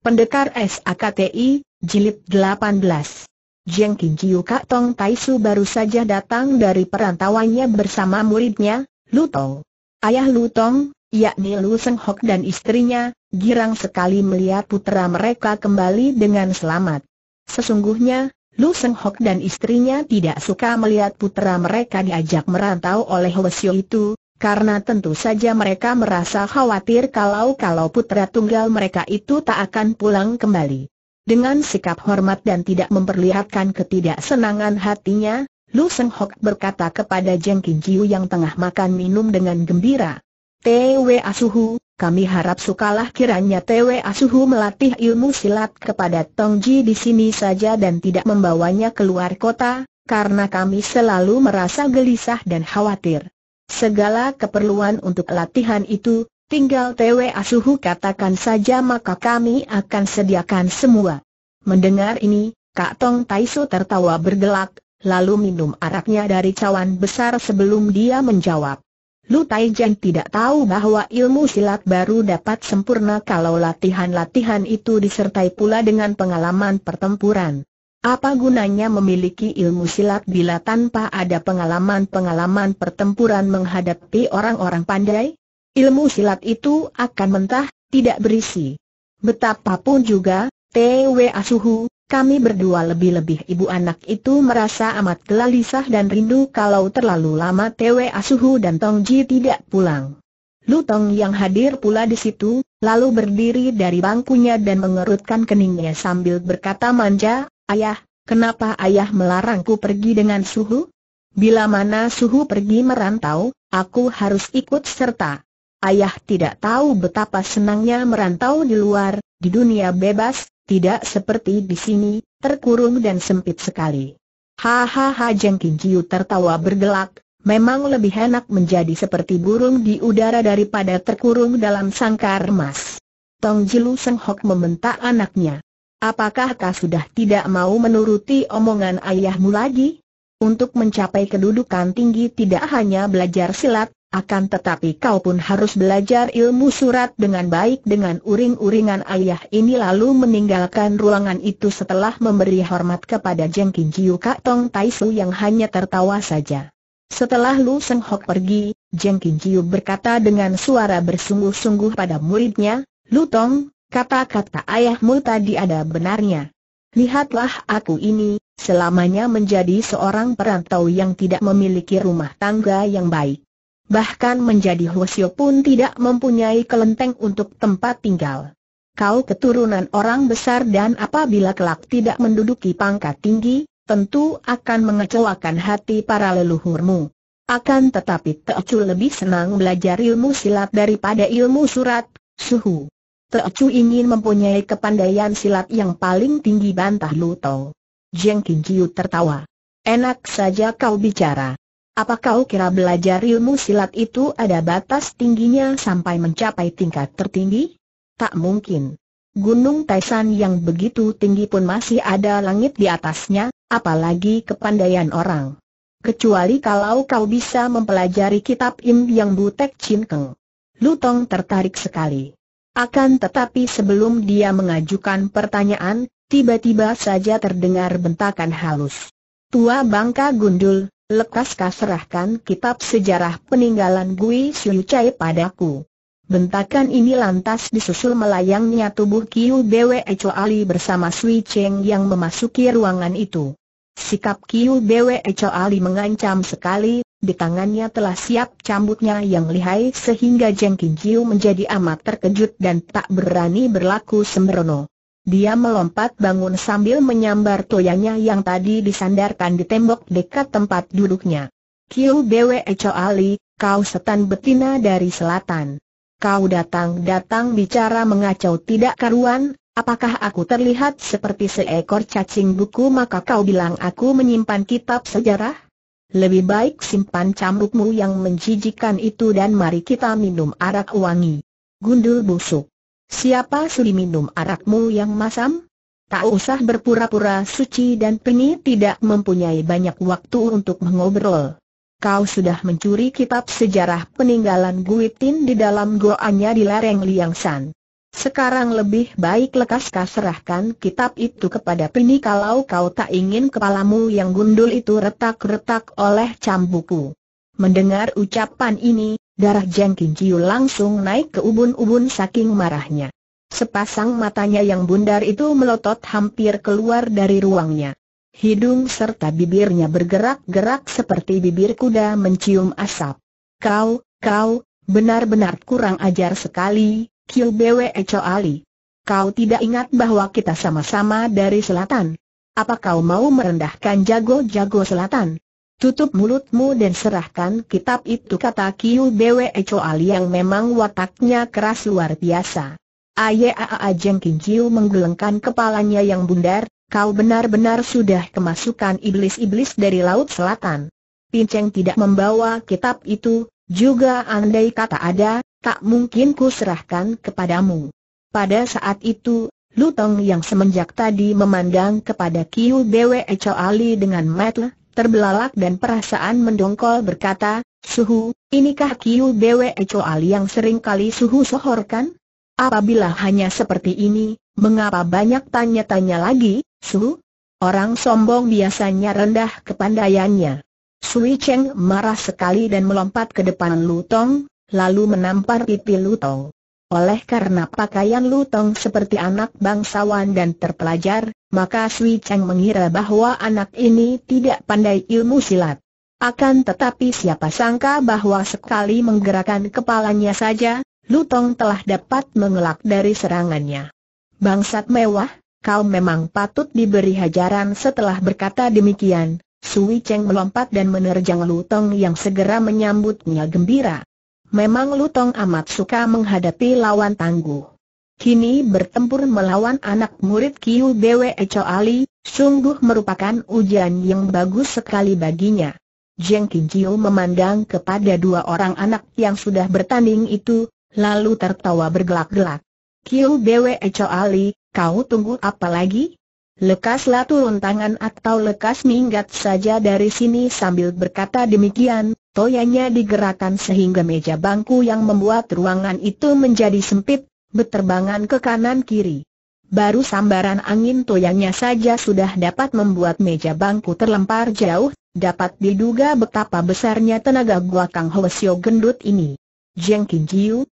Pendekar SAKTI, Jilid 18 Jiang King Kiu Kak Tong Tai Su baru saja datang dari perantauannya bersama muridnya, Lu Tong. Ayah Lu Tong, yakni Lu Seng Hok dan istrinya, girang sekali melihat putera mereka kembali dengan selamat. Sesungguhnya, Lu Seng Hok dan istrinya tidak suka melihat putera mereka diajak merantau oleh Wesio itu, karena tentu saja mereka merasa khawatir kalau-kalau putra tunggal mereka itu tak akan pulang kembali. Dengan sikap hormat dan tidak memperlihatkan ketidaksenangan hatinya, Lu Seng Hok berkata kepada Jeng Jiu yang tengah makan minum dengan gembira. Tw Asuhu, kami harap sukalah kiranya Tw Asuhu melatih ilmu silat kepada Tong Ji di sini saja dan tidak membawanya keluar kota, karena kami selalu merasa gelisah dan khawatir. Segala keperluan untuk latihan itu, tinggal TW Asuhu katakan saja maka kami akan sediakan semua. Mendengar ini, Kak Tong Taisu tertawa bergelak, lalu minum araknya dari cawan besar sebelum dia menjawab. Lu Taijian tidak tahu bahwa ilmu silat baru dapat sempurna kalau latihan-latihan itu disertai pula dengan pengalaman pertempuran. Apa gunanya memiliki ilmu silat bila tanpa ada pengalaman-pengalaman pertempuran menghadapi orang-orang pandai? Ilmu silat itu akan mentah, tidak berisi. Betapapun juga, T.W. Asuhu, kami berdua lebih-lebih ibu anak itu merasa amat gelisah dan rindu kalau terlalu lama T.W. Asuhu dan Tong Ji tidak pulang. Lutong yang hadir pula di situ, lalu berdiri dari bangkunya dan mengerutkan keningnya sambil berkata manja, Ayah, kenapa ayah melarangku pergi dengan suhu? Bila mana suhu pergi merantau, aku harus ikut serta. Ayah tidak tahu betapa senangnya merantau di luar, di dunia bebas, tidak seperti di sini, terkurung dan sempit sekali. Hahaha Jeng Jiu tertawa bergelak, memang lebih enak menjadi seperti burung di udara daripada terkurung dalam sangkar emas. Tong Jilu Seng Hok membentak anaknya. Apakah kau sudah tidak mau menuruti omongan ayahmu lagi? Untuk mencapai kedudukan tinggi tidak hanya belajar silat, akan tetapi kau pun harus belajar ilmu surat dengan baik dengan uring-uringan ayah ini lalu meninggalkan ruangan itu setelah memberi hormat kepada Jeng Kin Jiu Kak Tong Tai yang hanya tertawa saja. Setelah Lu Seng Hok pergi, Jeng Kin Jiu berkata dengan suara bersungguh-sungguh pada muridnya, Lu Tong, Kata-kata ayahmu tadi ada benarnya. Lihatlah aku ini, selamanya menjadi seorang perantau yang tidak memiliki rumah tangga yang baik. Bahkan menjadi hosio pun tidak mempunyai kelenteng untuk tempat tinggal. Kau keturunan orang besar dan apabila kelak tidak menduduki pangkat tinggi, tentu akan mengecewakan hati para leluhurmu. Akan tetapi Teocu lebih senang belajar ilmu silat daripada ilmu surat, suhu. Teocu ingin mempunyai kepandaian silat yang paling tinggi bantah Lutong. Jeng Kinciu tertawa. Enak saja kau bicara. Apa kau kira belajar ilmu silat itu ada batas tingginya sampai mencapai tingkat tertinggi? Tak mungkin. Gunung Taisan yang begitu tinggi pun masih ada langit di atasnya, apalagi kepandaian orang. Kecuali kalau kau bisa mempelajari kitab Im Yang Butek Cinkeng. Lutong tertarik sekali. Akan tetapi sebelum dia mengajukan pertanyaan, tiba-tiba saja terdengar bentakan halus. Tua bangka gundul, lekas serahkan kitab sejarah peninggalan Gui Siu Chai padaku. Bentakan ini lantas disusul melayangnya tubuh Kiu Bwe Ali bersama Sui Cheng yang memasuki ruangan itu. Sikap Kiu Bwe Ali mengancam sekali, di tangannya telah siap cambuknya yang lihai sehingga Jeng Kinciu menjadi amat terkejut dan tak berani berlaku sembrono. Dia melompat bangun sambil menyambar toyanya yang tadi disandarkan di tembok dekat tempat duduknya. Kiu Bwe Ali, kau setan betina dari selatan. Kau datang-datang bicara mengacau tidak karuan, apakah aku terlihat seperti seekor cacing buku maka kau bilang aku menyimpan kitab sejarah? Lebih baik simpan cambukmu yang menjijikan itu dan mari kita minum arak wangi. Gundul busuk. Siapa suri minum arakmu yang masam? Tak usah berpura-pura suci dan peni tidak mempunyai banyak waktu untuk mengobrol. Kau sudah mencuri kitab sejarah peninggalan Guitin di dalam goanya di lereng Liangshan. Sekarang lebih baik lekaskah serahkan kitab itu kepada Pini kalau kau tak ingin kepalamu yang gundul itu retak-retak oleh cambuku. Mendengar ucapan ini, darah Jengking Jiu langsung naik ke ubun-ubun saking marahnya. Sepasang matanya yang bundar itu melotot hampir keluar dari ruangnya. Hidung serta bibirnya bergerak-gerak seperti bibir kuda mencium asap. Kau, kau, benar-benar kurang ajar sekali, Kiu Bwe Ali. Kau tidak ingat bahwa kita sama-sama dari selatan? Apa kau mau merendahkan jago-jago selatan? Tutup mulutmu dan serahkan kitab itu kata Kiu Bwe Ali yang memang wataknya keras luar biasa. Ayaa Ajeng Kinciu menggelengkan kepalanya yang bundar, kau benar-benar sudah kemasukan iblis-iblis dari Laut Selatan. Pinceng tidak membawa kitab itu, juga andai kata ada, tak mungkin ku serahkan kepadamu. Pada saat itu, Lutong yang semenjak tadi memandang kepada Kiu Bwe Ali dengan mata terbelalak dan perasaan mendongkol berkata, Suhu, inikah Kiu Bwe Ali yang sering kali Suhu sohorkan? Apabila hanya seperti ini, mengapa banyak tanya-tanya lagi, Suhu? Orang sombong biasanya rendah kepandaiannya. Sui Cheng marah sekali dan melompat ke depan Lutong, lalu menampar pipi Lutong. Oleh karena pakaian Lutong seperti anak bangsawan dan terpelajar, maka Sui Cheng mengira bahwa anak ini tidak pandai ilmu silat. Akan tetapi siapa sangka bahwa sekali menggerakkan kepalanya saja, Lutong telah dapat mengelak dari serangannya. Bangsat mewah, kau memang patut diberi hajaran setelah berkata demikian. Sui Cheng melompat dan menerjang Lutong yang segera menyambutnya gembira. Memang Lutong amat suka menghadapi lawan tangguh. Kini bertempur melawan anak murid Kiu Bwe Ali, sungguh merupakan ujian yang bagus sekali baginya. Jeng Kijio memandang kepada dua orang anak yang sudah bertanding itu, lalu tertawa bergelak-gelak. Kiu Bwe Ali, kau tunggu apa lagi? Lekaslah turun tangan atau lekas minggat saja dari sini sambil berkata demikian, Toyanya digerakkan sehingga meja bangku yang membuat ruangan itu menjadi sempit, beterbangan ke kanan kiri. Baru sambaran angin toyanya saja sudah dapat membuat meja bangku terlempar jauh, dapat diduga betapa besarnya tenaga gua Kang Hwasyo gendut ini. Jeng Kin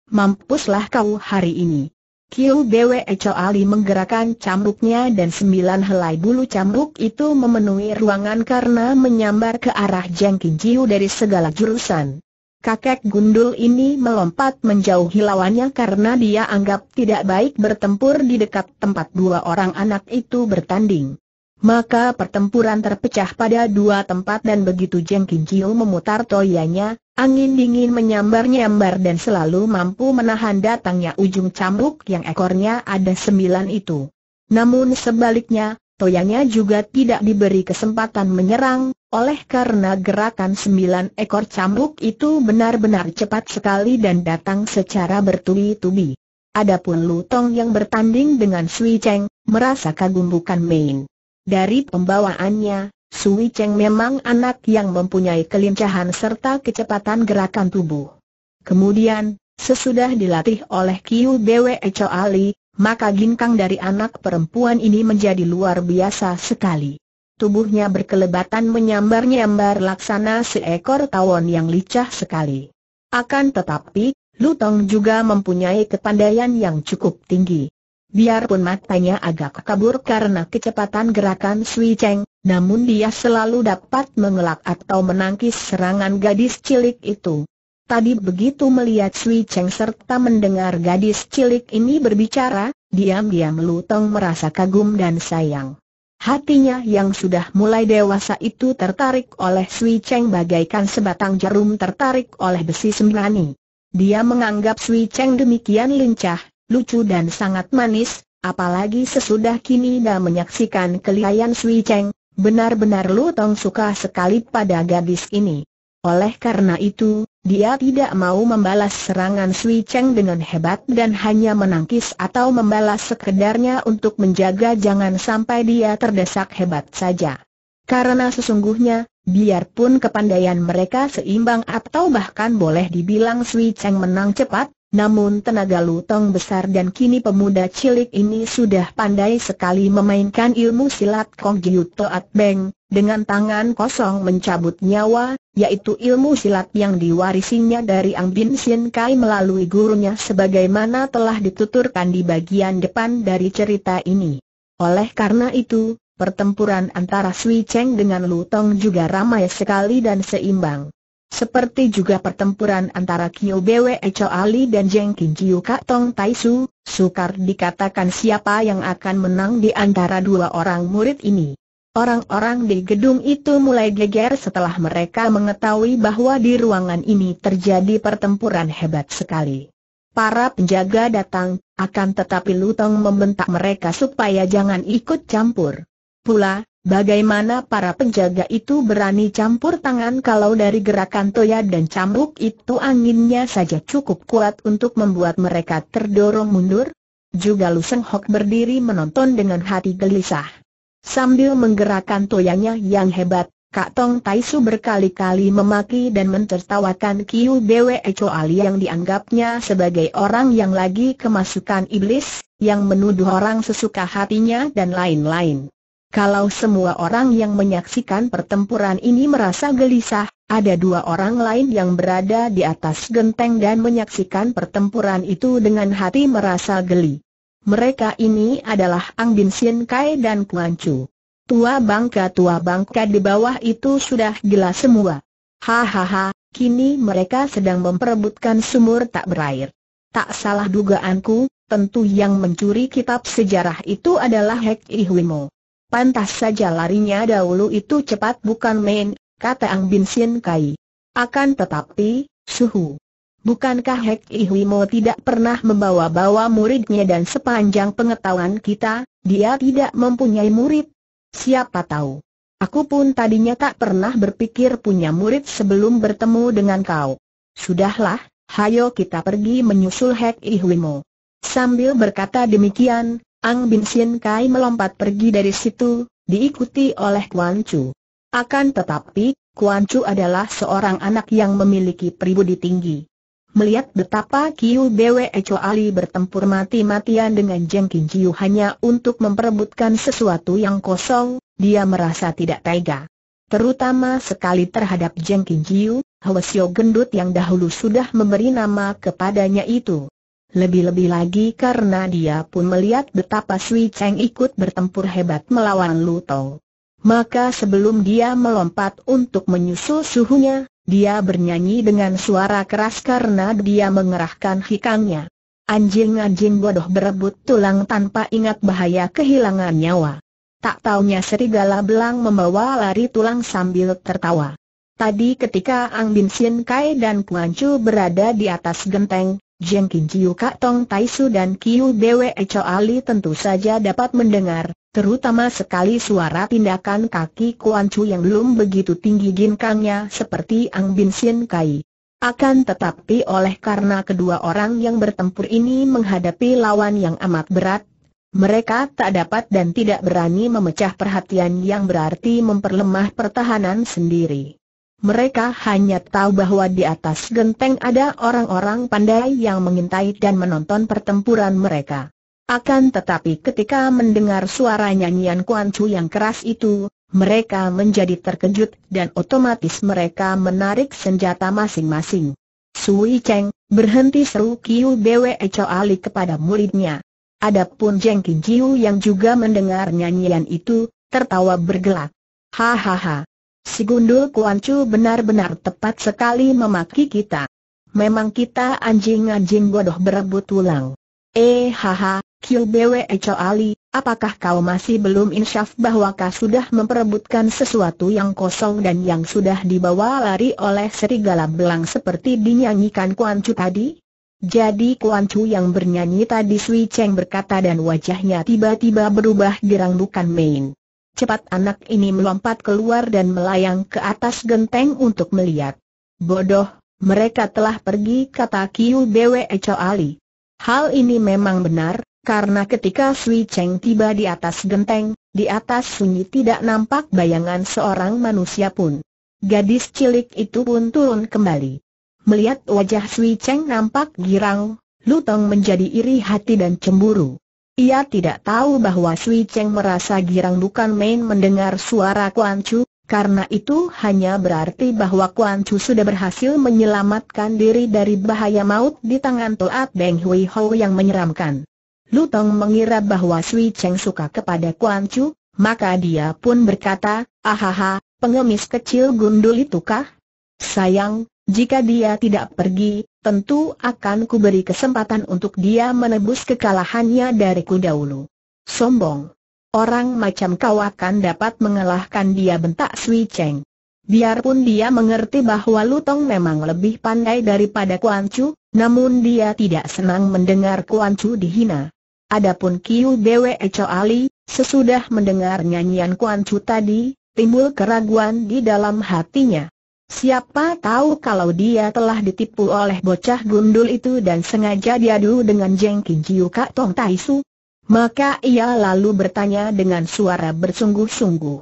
mampuslah kau hari ini. Kiu Bwe Ali menggerakkan cambuknya dan sembilan helai bulu cambuk itu memenuhi ruangan karena menyambar ke arah Jengki Jiu dari segala jurusan. Kakek gundul ini melompat menjauhi lawannya karena dia anggap tidak baik bertempur di dekat tempat dua orang anak itu bertanding. Maka pertempuran terpecah pada dua tempat dan begitu Jeng Kijiu memutar toyanya, Angin dingin menyambar-nyambar dan selalu mampu menahan datangnya ujung cambuk yang ekornya ada sembilan itu. Namun sebaliknya, toyangnya juga tidak diberi kesempatan menyerang, oleh karena gerakan sembilan ekor cambuk itu benar-benar cepat sekali dan datang secara bertubi-tubi. Adapun Lutong yang bertanding dengan Sui Cheng, merasa kagum bukan main. Dari pembawaannya, Sui Cheng memang anak yang mempunyai kelincahan serta kecepatan gerakan tubuh. Kemudian, sesudah dilatih oleh Kiu Bwe Ali, maka ginkang dari anak perempuan ini menjadi luar biasa sekali. Tubuhnya berkelebatan menyambar-nyambar laksana seekor tawon yang licah sekali. Akan tetapi, Lutong juga mempunyai kepandaian yang cukup tinggi. Biarpun matanya agak kabur karena kecepatan gerakan Sui Cheng, namun dia selalu dapat mengelak atau menangkis serangan gadis cilik itu. Tadi begitu melihat Sui Cheng serta mendengar gadis cilik ini berbicara, diam-diam Lutong merasa kagum dan sayang. Hatinya yang sudah mulai dewasa itu tertarik oleh Sui Cheng bagaikan sebatang jarum tertarik oleh besi sembrani. Dia menganggap Sui Cheng demikian lincah, lucu dan sangat manis, apalagi sesudah kini dah menyaksikan kelihayan Sui Cheng, benar-benar Lu Tong suka sekali pada gadis ini. Oleh karena itu, dia tidak mau membalas serangan Sui Cheng dengan hebat dan hanya menangkis atau membalas sekedarnya untuk menjaga jangan sampai dia terdesak hebat saja. Karena sesungguhnya, biarpun kepandaian mereka seimbang atau bahkan boleh dibilang Sui Cheng menang cepat, namun tenaga lutong besar dan kini pemuda cilik ini sudah pandai sekali memainkan ilmu silat Kong Giu Toat Beng, dengan tangan kosong mencabut nyawa, yaitu ilmu silat yang diwarisinya dari Ang Bin Sin Kai melalui gurunya sebagaimana telah dituturkan di bagian depan dari cerita ini. Oleh karena itu, pertempuran antara Sui Cheng dengan Lutong juga ramai sekali dan seimbang seperti juga pertempuran antara Kyo Bwe Cho Ali dan Jeng Kin Jiu Kak Tong Tai Su, sukar dikatakan siapa yang akan menang di antara dua orang murid ini. Orang-orang di gedung itu mulai geger setelah mereka mengetahui bahwa di ruangan ini terjadi pertempuran hebat sekali. Para penjaga datang, akan tetapi Lutong membentak mereka supaya jangan ikut campur. Pula, Bagaimana para penjaga itu berani campur tangan kalau dari gerakan toya dan cambuk itu anginnya saja cukup kuat untuk membuat mereka terdorong mundur? Juga Lu Seng Hok berdiri menonton dengan hati gelisah. Sambil menggerakkan toyanya yang hebat, Kak Tong Tai berkali-kali memaki dan mentertawakan Kiu Bwe Choali yang dianggapnya sebagai orang yang lagi kemasukan iblis, yang menuduh orang sesuka hatinya dan lain-lain. Kalau semua orang yang menyaksikan pertempuran ini merasa gelisah, ada dua orang lain yang berada di atas genteng dan menyaksikan pertempuran itu dengan hati merasa geli. Mereka ini adalah Ang Bin Sien Kai dan Kuan Chu. Tua bangka-tua bangka di bawah itu sudah gila semua. Hahaha, kini mereka sedang memperebutkan sumur tak berair. Tak salah dugaanku, tentu yang mencuri kitab sejarah itu adalah Hek Ihwimo. Pantas saja larinya dahulu itu cepat bukan main, kata Ang Bin Sin Kai. Akan tetapi, suhu. Bukankah Hek Ihwimo tidak pernah membawa-bawa muridnya dan sepanjang pengetahuan kita, dia tidak mempunyai murid? Siapa tahu. Aku pun tadinya tak pernah berpikir punya murid sebelum bertemu dengan kau. Sudahlah, hayo kita pergi menyusul Hek Ihwimo. Sambil berkata demikian, Ang Bin Sien Kai melompat pergi dari situ, diikuti oleh Kuan Chu. Akan tetapi, Kuan Chu adalah seorang anak yang memiliki pribudi tinggi. Melihat betapa Kiu Bwe Echo Ali bertempur mati-matian dengan Jeng Kin Jiu hanya untuk memperebutkan sesuatu yang kosong, dia merasa tidak tega. Terutama sekali terhadap Jeng Kin Jiu, Hwasyo Gendut yang dahulu sudah memberi nama kepadanya itu. Lebih-lebih lagi karena dia pun melihat betapa Sui Cheng ikut bertempur hebat melawan Lu Tong. Maka sebelum dia melompat untuk menyusul suhunya, dia bernyanyi dengan suara keras karena dia mengerahkan hikangnya. Anjing-anjing bodoh berebut tulang tanpa ingat bahaya kehilangan nyawa. Tak taunya serigala belang membawa lari tulang sambil tertawa. Tadi ketika Ang Bin Sin Kai dan Kuan Chu berada di atas genteng, Jeng Kin Chiu Kak Tong Tai Su dan Kiu Bwe Cho Ali tentu saja dapat mendengar, terutama sekali suara tindakan kaki Kuan Chu yang belum begitu tinggi ginkangnya seperti Ang Bin Sien Kai. Akan tetapi oleh karena kedua orang yang bertempur ini menghadapi lawan yang amat berat, mereka tak dapat dan tidak berani memecah perhatian yang berarti memperlemah pertahanan sendiri. Mereka hanya tahu bahwa di atas genteng ada orang-orang pandai yang mengintai dan menonton pertempuran mereka. Akan tetapi ketika mendengar suara nyanyian Kuan Chu yang keras itu, mereka menjadi terkejut dan otomatis mereka menarik senjata masing-masing. Sui Cheng, berhenti seru Kiu Bwe Ali kepada muridnya. Adapun Jeng Jiu yang juga mendengar nyanyian itu, tertawa bergelak. Hahaha, Si Gundul Chu benar-benar tepat sekali memaki kita. Memang kita anjing-anjing bodoh berebut tulang. Eh haha, Kilbewe Eco Ali, apakah kau masih belum insyaf bahwa kau sudah memperebutkan sesuatu yang kosong dan yang sudah dibawa lari oleh serigala belang seperti dinyanyikan Chu tadi? Jadi Kuan Chu yang bernyanyi tadi Sui Cheng berkata dan wajahnya tiba-tiba berubah gerang bukan main. Cepat anak ini melompat keluar dan melayang ke atas genteng untuk melihat. Bodoh, mereka telah pergi kata Kiu Bwe Ali. Hal ini memang benar, karena ketika Sui Cheng tiba di atas genteng, di atas sunyi tidak nampak bayangan seorang manusia pun. Gadis cilik itu pun turun kembali. Melihat wajah Sui Cheng nampak girang, Lutong menjadi iri hati dan cemburu. Ia tidak tahu bahwa Sui Cheng merasa girang bukan main mendengar suara Kuan Chu, karena itu hanya berarti bahwa Kuan Chu sudah berhasil menyelamatkan diri dari bahaya maut di tangan Toat Beng Hui Hou yang menyeramkan. Lu Tong mengira bahwa Sui Cheng suka kepada Kuan Chu, maka dia pun berkata, ahaha, pengemis kecil gundul itukah? Sayang, jika dia tidak pergi, tentu akan kuberi kesempatan untuk dia menebus kekalahannya dariku dahulu. Sombong. Orang macam kau akan dapat mengalahkan dia bentak Sui Cheng. Biarpun dia mengerti bahwa Lutong memang lebih pandai daripada Kuan Chu, namun dia tidak senang mendengar Kuan Chu dihina. Adapun Kiu Bwe Ali, sesudah mendengar nyanyian Kuan Chu tadi, timbul keraguan di dalam hatinya. Siapa tahu kalau dia telah ditipu oleh bocah gundul itu dan sengaja diadu dengan Jeng Kin Jiu Kak Tong Tai Maka ia lalu bertanya dengan suara bersungguh-sungguh.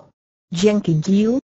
Jeng Kin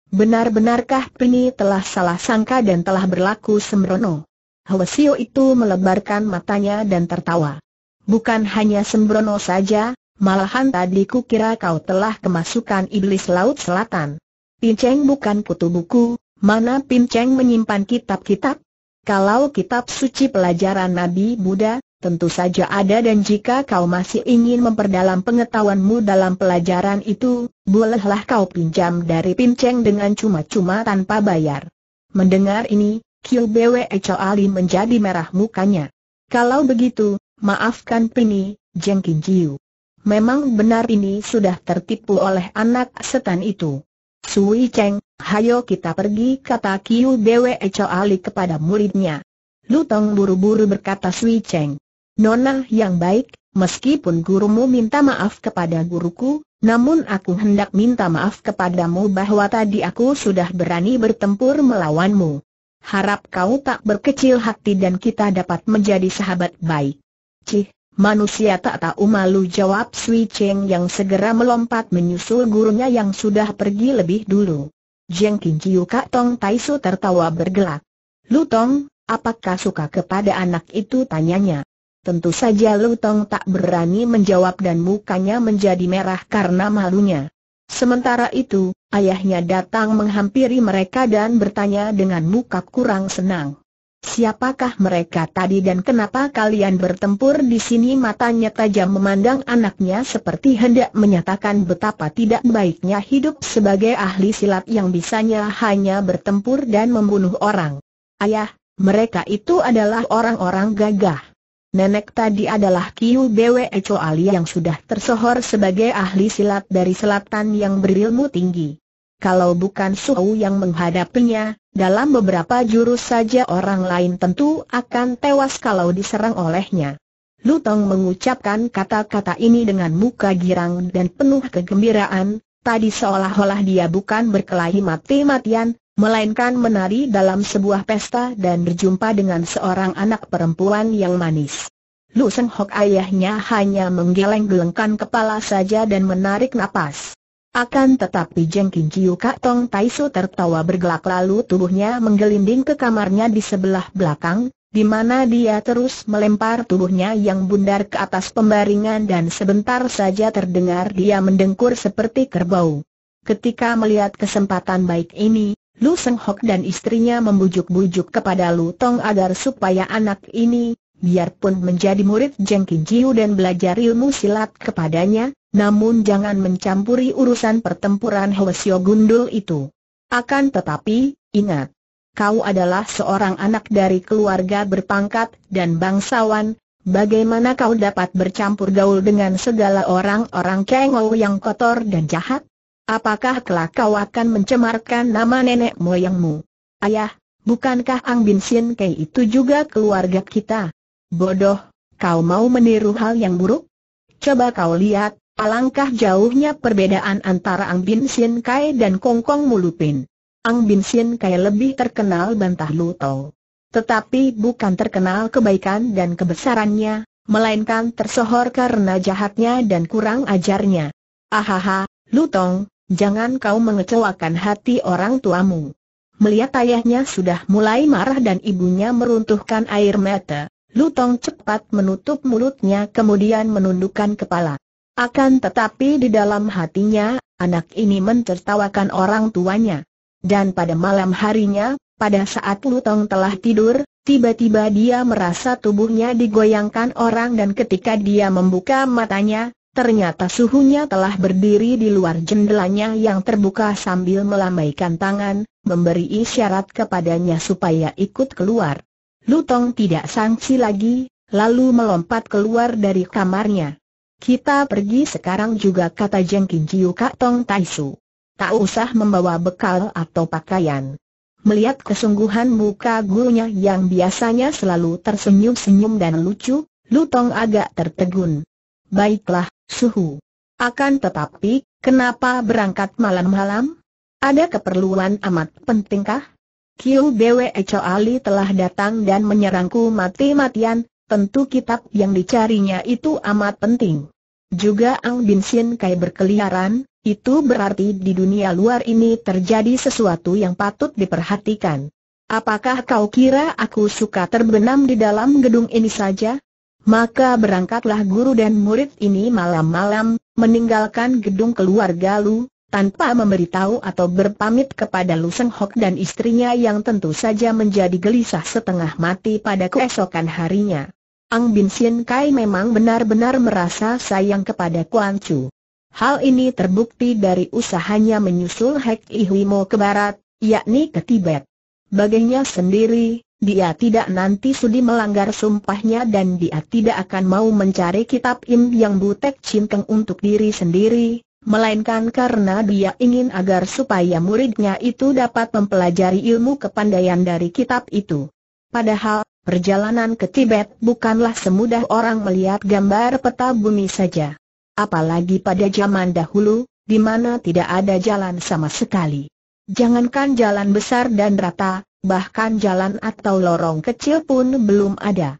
benar-benarkah Pini telah salah sangka dan telah berlaku sembrono? Hwasio itu melebarkan matanya dan tertawa. Bukan hanya sembrono saja, malahan tadi kukira kau telah kemasukan iblis laut selatan. Pinceng bukan kutu buku, Mana Pin Cheng menyimpan kitab-kitab? Kalau kitab suci pelajaran Nabi Buddha, tentu saja ada dan jika kau masih ingin memperdalam pengetahuanmu dalam pelajaran itu, bolehlah kau pinjam dari Pin Cheng dengan cuma-cuma tanpa bayar. Mendengar ini, Kiu Bwe Ali menjadi merah mukanya. Kalau begitu, maafkan Pini, Kin Jiu. Memang benar ini sudah tertipu oleh anak setan itu. Sui Cheng, Hayo kita pergi kata Kiu Bwe Ali kepada muridnya. Lutong buru-buru berkata Sui Cheng. Nona yang baik, meskipun gurumu minta maaf kepada guruku, namun aku hendak minta maaf kepadamu bahwa tadi aku sudah berani bertempur melawanmu. Harap kau tak berkecil hati dan kita dapat menjadi sahabat baik. Cih, manusia tak tahu malu jawab Sui Cheng yang segera melompat menyusul gurunya yang sudah pergi lebih dulu. Jeng Kijiu Kak Tong Taisu tertawa bergelak. Lu Tong, apakah suka kepada anak itu tanyanya. Tentu saja Lu Tong tak berani menjawab dan mukanya menjadi merah karena malunya. Sementara itu, ayahnya datang menghampiri mereka dan bertanya dengan muka kurang senang. Siapakah mereka tadi dan kenapa kalian bertempur di sini matanya tajam memandang anaknya seperti hendak menyatakan betapa tidak baiknya hidup sebagai ahli silat yang bisanya hanya bertempur dan membunuh orang. Ayah, mereka itu adalah orang-orang gagah. Nenek tadi adalah Kiu Bwe Choali yang sudah tersohor sebagai ahli silat dari selatan yang berilmu tinggi kalau bukan Suhu yang menghadapinya, dalam beberapa jurus saja orang lain tentu akan tewas kalau diserang olehnya. Lutong mengucapkan kata-kata ini dengan muka girang dan penuh kegembiraan, tadi seolah-olah dia bukan berkelahi mati-matian, melainkan menari dalam sebuah pesta dan berjumpa dengan seorang anak perempuan yang manis. Lu Seng Hok ayahnya hanya menggeleng-gelengkan kepala saja dan menarik napas. Akan tetapi Kin Kiu Kak Tong Taisu tertawa bergelak lalu tubuhnya menggelinding ke kamarnya di sebelah belakang, di mana dia terus melempar tubuhnya yang bundar ke atas pembaringan dan sebentar saja terdengar dia mendengkur seperti kerbau. Ketika melihat kesempatan baik ini, Lu Seng Hok dan istrinya membujuk-bujuk kepada Lu Tong agar supaya anak ini, biarpun menjadi murid Jeng Jiu dan belajar ilmu silat kepadanya, namun jangan mencampuri urusan pertempuran Hwasyo Gundul itu. Akan tetapi, ingat, kau adalah seorang anak dari keluarga berpangkat dan bangsawan, bagaimana kau dapat bercampur gaul dengan segala orang-orang kengol yang kotor dan jahat? Apakah kelak kau akan mencemarkan nama nenek moyangmu? Ayah, bukankah Ang Bin Sin Kei itu juga keluarga kita? Bodoh, kau mau meniru hal yang buruk? Coba kau lihat, alangkah jauhnya perbedaan antara Ang Bin Sien Kai dan Kong Kong Mulupin. Ang Bin Sien Kai lebih terkenal bantah Luto. Tetapi bukan terkenal kebaikan dan kebesarannya, melainkan tersohor karena jahatnya dan kurang ajarnya. Ahaha, Lutong, jangan kau mengecewakan hati orang tuamu. Melihat ayahnya sudah mulai marah dan ibunya meruntuhkan air mata, Lutong cepat menutup mulutnya kemudian menundukkan kepala. Akan tetapi di dalam hatinya, anak ini mentertawakan orang tuanya. Dan pada malam harinya, pada saat Lutong telah tidur, tiba-tiba dia merasa tubuhnya digoyangkan orang dan ketika dia membuka matanya, Ternyata suhunya telah berdiri di luar jendelanya yang terbuka sambil melambaikan tangan, memberi isyarat kepadanya supaya ikut keluar. Lutong tidak sangsi lagi, lalu melompat keluar dari kamarnya. Kita pergi sekarang juga kata Jeng Kinjiu Kak Tong Taisu. Tak usah membawa bekal atau pakaian. Melihat kesungguhan muka gurunya yang biasanya selalu tersenyum-senyum dan lucu, Lutong agak tertegun. Baiklah, Suhu. Akan tetapi, kenapa berangkat malam-malam? Ada keperluan amat pentingkah? Kiu Bwe Ali telah datang dan menyerangku mati-matian, tentu kitab yang dicarinya itu amat penting. Juga Ang Bin Sin Kai berkeliaran, itu berarti di dunia luar ini terjadi sesuatu yang patut diperhatikan. Apakah kau kira aku suka terbenam di dalam gedung ini saja? Maka berangkatlah guru dan murid ini malam-malam, meninggalkan gedung keluarga Lu, tanpa memberitahu atau berpamit kepada Lu Seng Hok dan istrinya yang tentu saja menjadi gelisah setengah mati pada keesokan harinya. Ang Bin Sien Kai memang benar-benar merasa sayang kepada Kuan Chu. Hal ini terbukti dari usahanya menyusul Hek Ihwimo ke barat, yakni ke Tibet. Baginya sendiri, dia tidak nanti sudi melanggar sumpahnya dan dia tidak akan mau mencari kitab Im Yang Butek cinteng untuk diri sendiri, melainkan karena dia ingin agar supaya muridnya itu dapat mempelajari ilmu kepandaian dari kitab itu. Padahal, perjalanan ke Tibet bukanlah semudah orang melihat gambar peta bumi saja. Apalagi pada zaman dahulu, di mana tidak ada jalan sama sekali. Jangankan jalan besar dan rata, bahkan jalan atau lorong kecil pun belum ada.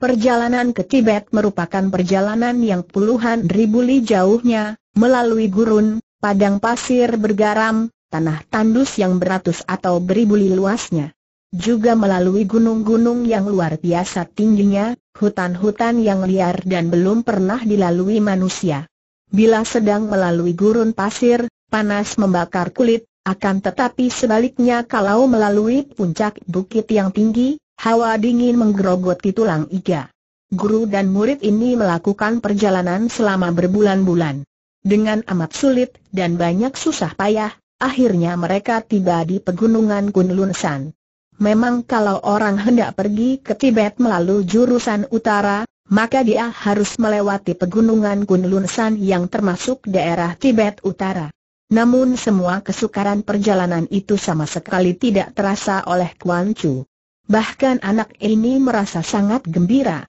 Perjalanan ke Tibet merupakan perjalanan yang puluhan ribu li jauhnya, Melalui gurun, padang pasir bergaram, tanah tandus yang beratus atau beribu li luasnya. Juga melalui gunung-gunung yang luar biasa tingginya, hutan-hutan yang liar dan belum pernah dilalui manusia. Bila sedang melalui gurun pasir, panas membakar kulit, akan tetapi sebaliknya kalau melalui puncak bukit yang tinggi, hawa dingin menggerogoti tulang iga. Guru dan murid ini melakukan perjalanan selama berbulan-bulan. Dengan amat sulit dan banyak susah payah, akhirnya mereka tiba di pegunungan Kunlunsan. Memang kalau orang hendak pergi ke Tibet melalui jurusan utara, maka dia harus melewati pegunungan Kunlunsan yang termasuk daerah Tibet Utara. Namun semua kesukaran perjalanan itu sama sekali tidak terasa oleh Kuan Chu. Bahkan anak ini merasa sangat gembira.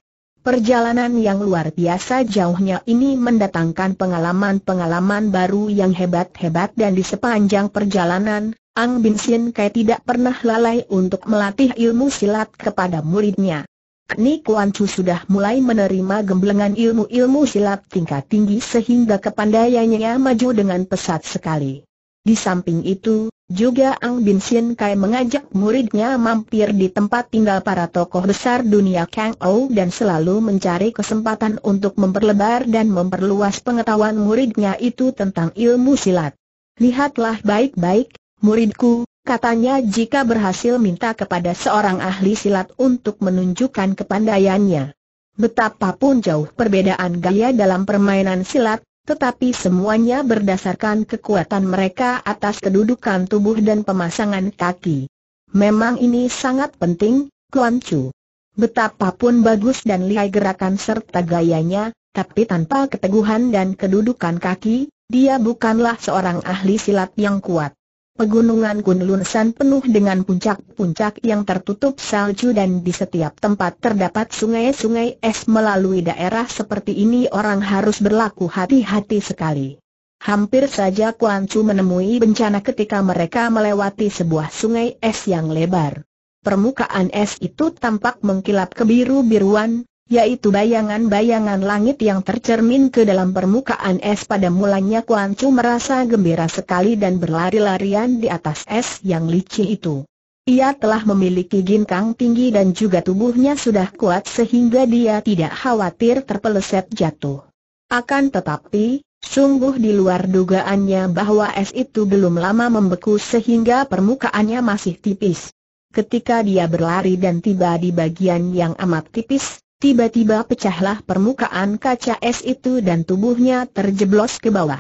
Perjalanan yang luar biasa jauhnya ini mendatangkan pengalaman-pengalaman baru yang hebat-hebat dan di sepanjang perjalanan, Ang Bin Sin Kai tidak pernah lalai untuk melatih ilmu silat kepada muridnya. Kini Kuan Chu sudah mulai menerima gemblengan ilmu-ilmu silat tingkat tinggi sehingga kepandaiannya maju dengan pesat sekali. Di samping itu, juga Ang Bin Sien Kai mengajak muridnya mampir di tempat tinggal para tokoh besar dunia Kang Ou dan selalu mencari kesempatan untuk memperlebar dan memperluas pengetahuan muridnya itu tentang ilmu silat. Lihatlah baik-baik, muridku, katanya jika berhasil minta kepada seorang ahli silat untuk menunjukkan kepandaiannya. Betapapun jauh perbedaan gaya dalam permainan silat, tetapi semuanya berdasarkan kekuatan mereka atas kedudukan tubuh dan pemasangan kaki. Memang ini sangat penting, Kuan Chu. Betapapun bagus dan lihai gerakan serta gayanya, tapi tanpa keteguhan dan kedudukan kaki, dia bukanlah seorang ahli silat yang kuat. Pegunungan Kunlun San penuh dengan puncak-puncak yang tertutup salju dan di setiap tempat terdapat sungai-sungai es melalui daerah seperti ini orang harus berlaku hati-hati sekali. Hampir saja Kuan Chu menemui bencana ketika mereka melewati sebuah sungai es yang lebar. Permukaan es itu tampak mengkilap kebiru-biruan, yaitu bayangan-bayangan langit yang tercermin ke dalam permukaan es pada mulanya Kuan Chu merasa gembira sekali dan berlari-larian di atas es yang licin itu. Ia telah memiliki ginkang tinggi dan juga tubuhnya sudah kuat sehingga dia tidak khawatir terpeleset jatuh. Akan tetapi, sungguh di luar dugaannya bahwa es itu belum lama membeku sehingga permukaannya masih tipis. Ketika dia berlari dan tiba di bagian yang amat tipis, Tiba-tiba pecahlah permukaan kaca es itu dan tubuhnya terjeblos ke bawah.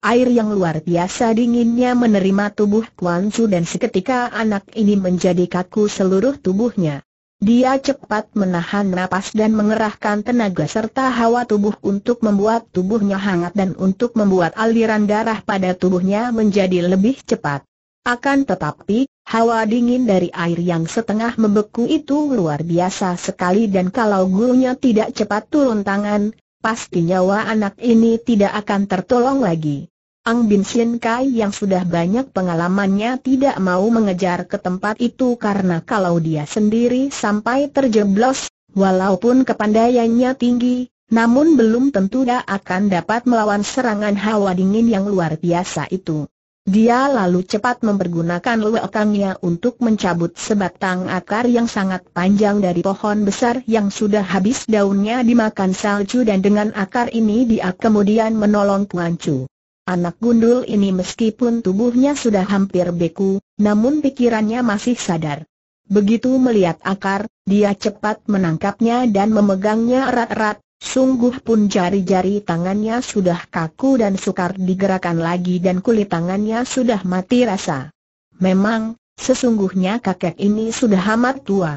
Air yang luar biasa dinginnya menerima tubuh Kuan Chu dan seketika anak ini menjadi kaku seluruh tubuhnya. Dia cepat menahan napas dan mengerahkan tenaga serta hawa tubuh untuk membuat tubuhnya hangat dan untuk membuat aliran darah pada tubuhnya menjadi lebih cepat. Akan tetapi, hawa dingin dari air yang setengah membeku itu luar biasa sekali dan kalau gurunya tidak cepat turun tangan, pasti nyawa anak ini tidak akan tertolong lagi. Ang Bin Sien Kai yang sudah banyak pengalamannya tidak mau mengejar ke tempat itu karena kalau dia sendiri sampai terjeblos, walaupun kepandaiannya tinggi, namun belum tentu dia akan dapat melawan serangan hawa dingin yang luar biasa itu. Dia lalu cepat mempergunakan luekangnya untuk mencabut sebatang akar yang sangat panjang dari pohon besar yang sudah habis daunnya dimakan salju dan dengan akar ini dia kemudian menolong Puan Anak gundul ini meskipun tubuhnya sudah hampir beku, namun pikirannya masih sadar. Begitu melihat akar, dia cepat menangkapnya dan memegangnya erat-erat, Sungguh pun jari-jari tangannya sudah kaku dan sukar digerakkan lagi dan kulit tangannya sudah mati rasa. Memang, sesungguhnya kakek ini sudah amat tua.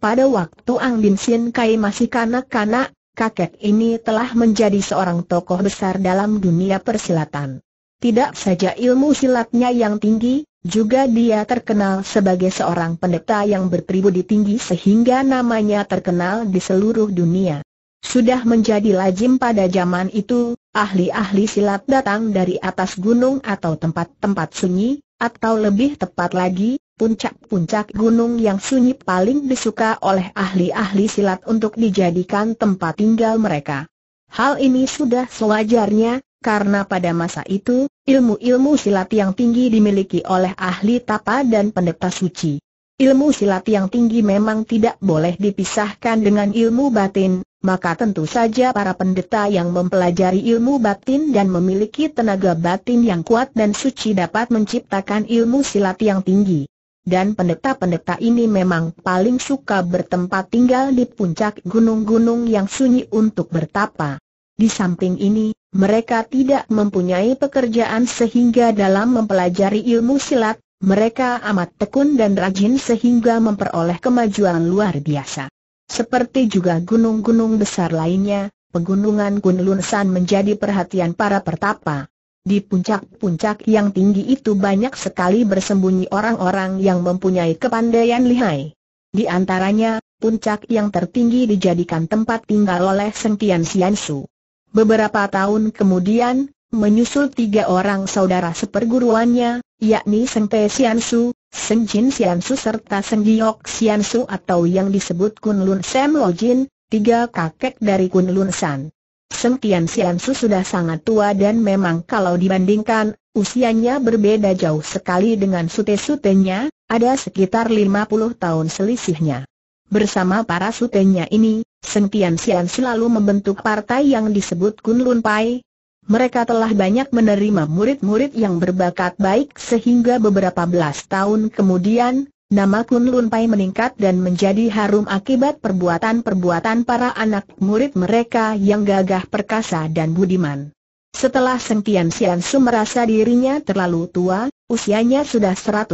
Pada waktu Ang Bin Sin Kai masih kanak-kanak, kakek ini telah menjadi seorang tokoh besar dalam dunia persilatan. Tidak saja ilmu silatnya yang tinggi, juga dia terkenal sebagai seorang pendeta yang berpribadi tinggi sehingga namanya terkenal di seluruh dunia. Sudah menjadi lazim pada zaman itu, ahli-ahli silat datang dari atas gunung atau tempat-tempat sunyi, atau lebih tepat lagi, puncak-puncak gunung yang sunyi paling disuka oleh ahli-ahli silat untuk dijadikan tempat tinggal mereka. Hal ini sudah sewajarnya, karena pada masa itu, ilmu-ilmu silat yang tinggi dimiliki oleh ahli tapa dan pendeta suci. Ilmu silat yang tinggi memang tidak boleh dipisahkan dengan ilmu batin, maka tentu saja para pendeta yang mempelajari ilmu batin dan memiliki tenaga batin yang kuat dan suci dapat menciptakan ilmu silat yang tinggi. Dan pendeta-pendeta ini memang paling suka bertempat tinggal di puncak gunung-gunung yang sunyi untuk bertapa. Di samping ini, mereka tidak mempunyai pekerjaan sehingga dalam mempelajari ilmu silat, mereka amat tekun dan rajin sehingga memperoleh kemajuan luar biasa. Seperti juga gunung-gunung besar lainnya, pegunungan Kunlun San menjadi perhatian para pertapa. Di puncak-puncak yang tinggi itu banyak sekali bersembunyi orang-orang yang mempunyai kepandaian lihai. Di antaranya, puncak yang tertinggi dijadikan tempat tinggal oleh Sentian Siansu. Beberapa tahun kemudian, menyusul tiga orang saudara seperguruannya, yakni Sente Siansu, Seng Jin Siansu serta Seng Giok Siansu atau yang disebut Kunlun Lun Sam Lo Jin, tiga kakek dari Kunlun Lun San. Seng Tian Siansu sudah sangat tua dan memang kalau dibandingkan, usianya berbeda jauh sekali dengan sute-sutenya, ada sekitar 50 tahun selisihnya. Bersama para sutenya ini, Seng Tian Sian selalu membentuk partai yang disebut Kunlun Pai, mereka telah banyak menerima murid-murid yang berbakat baik sehingga beberapa belas tahun kemudian, nama Kun Lun Pai meningkat dan menjadi harum akibat perbuatan-perbuatan para anak murid mereka yang gagah perkasa dan budiman. Setelah Seng Tian Sian Su merasa dirinya terlalu tua, usianya sudah 120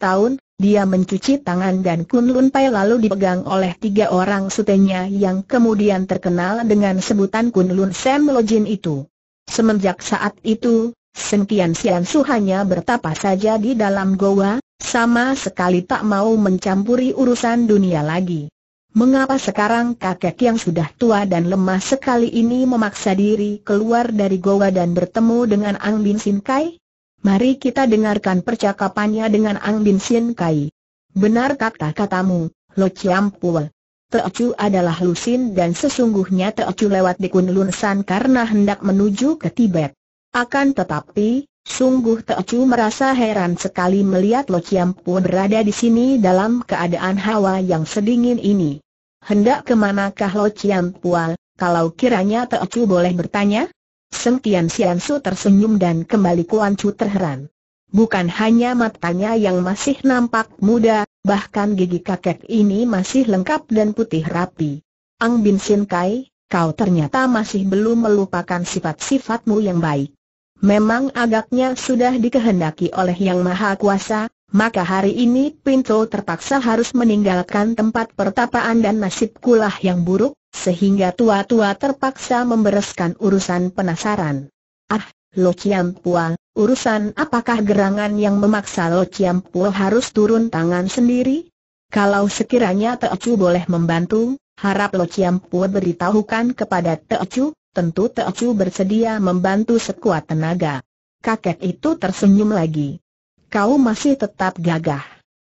tahun, dia mencuci tangan dan Kun Lun Pai lalu dipegang oleh tiga orang sutenya yang kemudian terkenal dengan sebutan Kun Lun Sam Jin itu. Semenjak saat itu, Sengkian Sian Su hanya bertapa saja di dalam goa, sama sekali tak mau mencampuri urusan dunia lagi. Mengapa sekarang kakek yang sudah tua dan lemah sekali ini memaksa diri keluar dari goa dan bertemu dengan Ang Bin Sin Kai? Mari kita dengarkan percakapannya dengan Ang Bin Sin Kai. Benar kata-katamu, Lo Chiam Pua. Teocu adalah Lusin dan sesungguhnya Teocu lewat di Kunlun San karena hendak menuju ke Tibet. Akan tetapi, sungguh Teocu merasa heran sekali melihat Lo Chiam berada di sini dalam keadaan hawa yang sedingin ini. Hendak kemanakah Lo Chiam Pual, kalau kiranya Teocu boleh bertanya? Seng Sengkian Siansu tersenyum dan kembali Kuan Chu terheran. Bukan hanya matanya yang masih nampak muda, bahkan gigi kakek ini masih lengkap dan putih rapi. Ang Bin Sin Kai, kau ternyata masih belum melupakan sifat-sifatmu yang baik. Memang agaknya sudah dikehendaki oleh Yang Maha Kuasa, maka hari ini Pinto terpaksa harus meninggalkan tempat pertapaan dan nasib kulah yang buruk, sehingga tua-tua terpaksa membereskan urusan penasaran. Ah, Lo Chiang Pua, Urusan apakah gerangan yang memaksa Lo Chiam Po harus turun tangan sendiri? Kalau sekiranya Teocu boleh membantu, harap Lo Chiam Po beritahukan kepada Teocu, tentu Teocu bersedia membantu sekuat tenaga. Kakek itu tersenyum lagi. Kau masih tetap gagah.